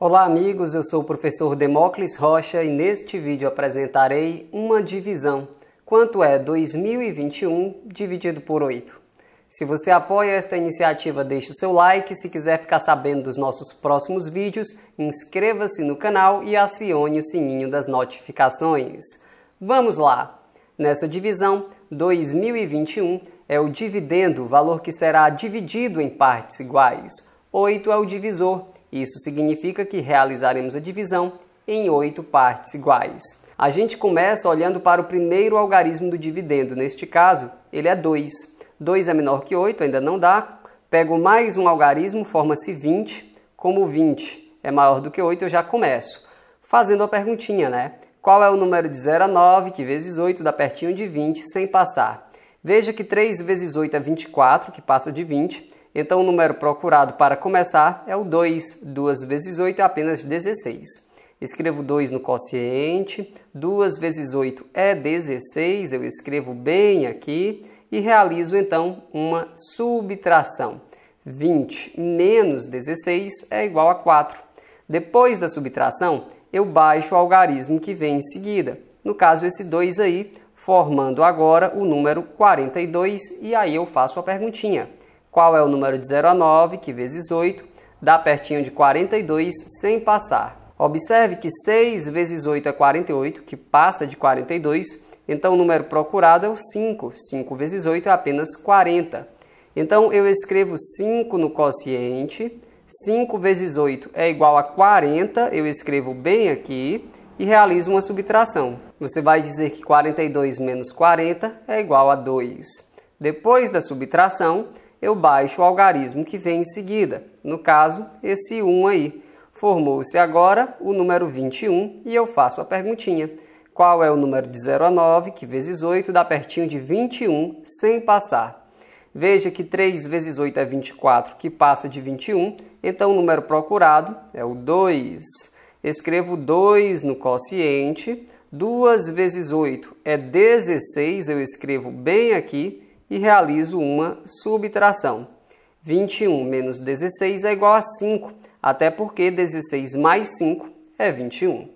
Olá, amigos. Eu sou o professor Demócles Rocha e neste vídeo apresentarei uma divisão. Quanto é 2021 dividido por 8? Se você apoia esta iniciativa, deixe o seu like. Se quiser ficar sabendo dos nossos próximos vídeos, inscreva-se no canal e acione o sininho das notificações. Vamos lá! Nessa divisão, 2021 é o dividendo, valor que será dividido em partes iguais. 8 é o divisor isso significa que realizaremos a divisão em oito partes iguais. A gente começa olhando para o primeiro algarismo do dividendo, neste caso, ele é 2. 2 é menor que 8, ainda não dá. Pego mais um algarismo, forma-se 20. Como 20 é maior do que 8, eu já começo. Fazendo a perguntinha, né? Qual é o número de 0 a 9, que vezes 8 dá pertinho de 20, sem passar? Veja que 3 vezes 8 é 24, que passa de 20. Então, o número procurado para começar é o 2. 2 vezes 8 é apenas 16. Escrevo 2 no quociente, 2 vezes 8 é 16, eu escrevo bem aqui e realizo então uma subtração. 20 menos 16 é igual a 4. Depois da subtração, eu baixo o algarismo que vem em seguida. No caso, esse 2 aí, formando agora o número 42, e aí eu faço a perguntinha. Qual é o número de 0 a 9, que vezes 8, dá pertinho de 42 sem passar. Observe que 6 vezes 8 é 48, que passa de 42, então o número procurado é o 5. 5 vezes 8 é apenas 40. Então eu escrevo 5 no quociente, 5 vezes 8 é igual a 40, eu escrevo bem aqui e realizo uma subtração. Você vai dizer que 42 menos 40 é igual a 2. Depois da subtração, eu baixo o algarismo que vem em seguida, no caso, esse 1 aí. Formou-se agora o número 21 e eu faço a perguntinha. Qual é o número de 0 a 9, que vezes 8 dá pertinho de 21 sem passar? Veja que 3 vezes 8 é 24, que passa de 21, então o número procurado é o 2. Escrevo 2 no quociente, 2 vezes 8 é 16, eu escrevo bem aqui, e realizo uma subtração. 21 menos 16 é igual a 5, até porque 16 mais 5 é 21.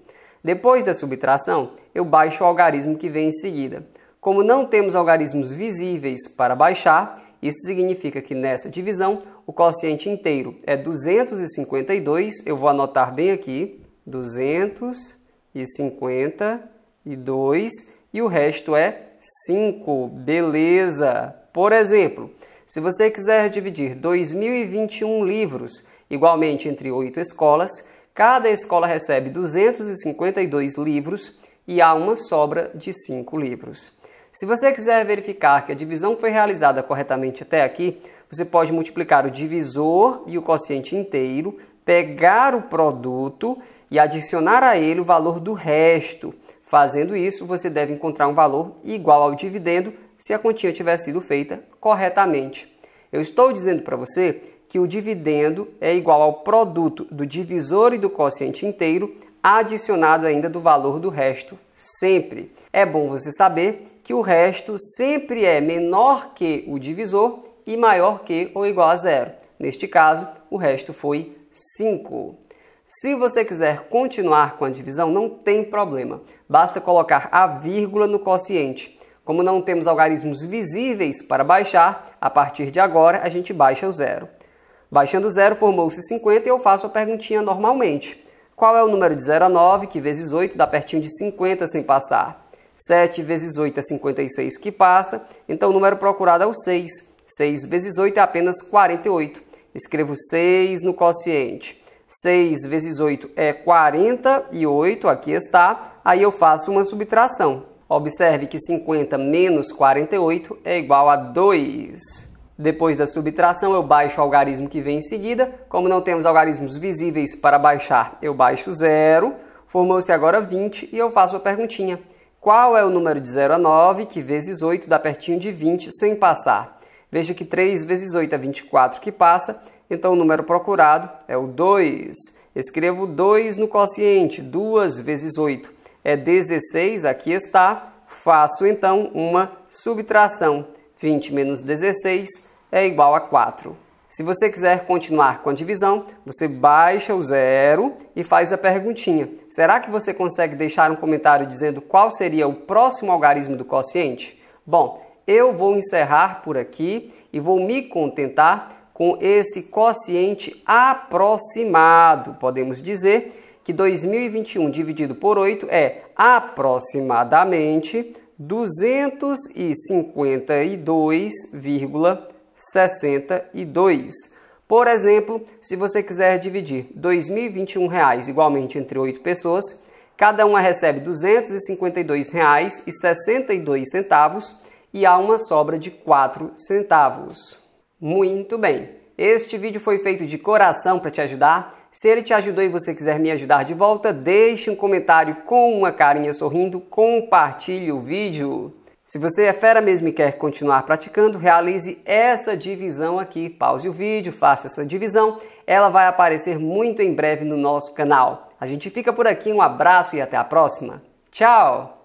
Depois da subtração, eu baixo o algarismo que vem em seguida. Como não temos algarismos visíveis para baixar, isso significa que nessa divisão o quociente inteiro é 252, eu vou anotar bem aqui, 252, e o resto é 5. Beleza! Por exemplo, se você quiser dividir 2021 livros igualmente entre oito escolas, cada escola recebe 252 livros e há uma sobra de 5 livros. Se você quiser verificar que a divisão foi realizada corretamente até aqui, você pode multiplicar o divisor e o quociente inteiro, pegar o produto e adicionar a ele o valor do resto, Fazendo isso, você deve encontrar um valor igual ao dividendo se a quantia tiver sido feita corretamente. Eu estou dizendo para você que o dividendo é igual ao produto do divisor e do quociente inteiro, adicionado ainda do valor do resto, sempre. É bom você saber que o resto sempre é menor que o divisor e maior que ou igual a zero. Neste caso, o resto foi 5. Se você quiser continuar com a divisão, não tem problema. Basta colocar a vírgula no quociente. Como não temos algarismos visíveis para baixar, a partir de agora a gente baixa o zero. Baixando o zero, formou-se 50 e eu faço a perguntinha normalmente. Qual é o número de 0 a 9, que vezes 8 dá pertinho de 50 sem passar? 7 vezes 8 é 56 que passa, então o número procurado é o 6. 6 vezes 8 é apenas 48. Escrevo 6 no quociente. 6 vezes 8 é 48, aqui está. Aí eu faço uma subtração. Observe que 50 menos 48 é igual a 2. Depois da subtração, eu baixo o algarismo que vem em seguida. Como não temos algarismos visíveis para baixar, eu baixo 0. Formou-se agora 20 e eu faço a perguntinha. Qual é o número de 0 a 9 que vezes 8 dá pertinho de 20 sem passar? Veja que 3 vezes 8 é 24 que passa, então o número procurado é o 2. Escrevo 2 no quociente, 2 vezes 8 é 16, aqui está. Faço então uma subtração. 20 menos 16 é igual a 4. Se você quiser continuar com a divisão, você baixa o zero e faz a perguntinha. Será que você consegue deixar um comentário dizendo qual seria o próximo algarismo do quociente? Bom, eu vou encerrar por aqui e vou me contentar com esse quociente aproximado. Podemos dizer que 2021 dividido por 8 é aproximadamente 252,62. Por exemplo, se você quiser dividir R$ 2021 reais igualmente entre oito pessoas, cada uma recebe R$ 252,62 e há uma sobra de R$ centavos. Muito bem. Este vídeo foi feito de coração para te ajudar. Se ele te ajudou e você quiser me ajudar de volta, deixe um comentário com uma carinha sorrindo, compartilhe o vídeo. Se você é fera mesmo e quer continuar praticando, realize essa divisão aqui. Pause o vídeo, faça essa divisão. Ela vai aparecer muito em breve no nosso canal. A gente fica por aqui, um abraço e até a próxima. Tchau!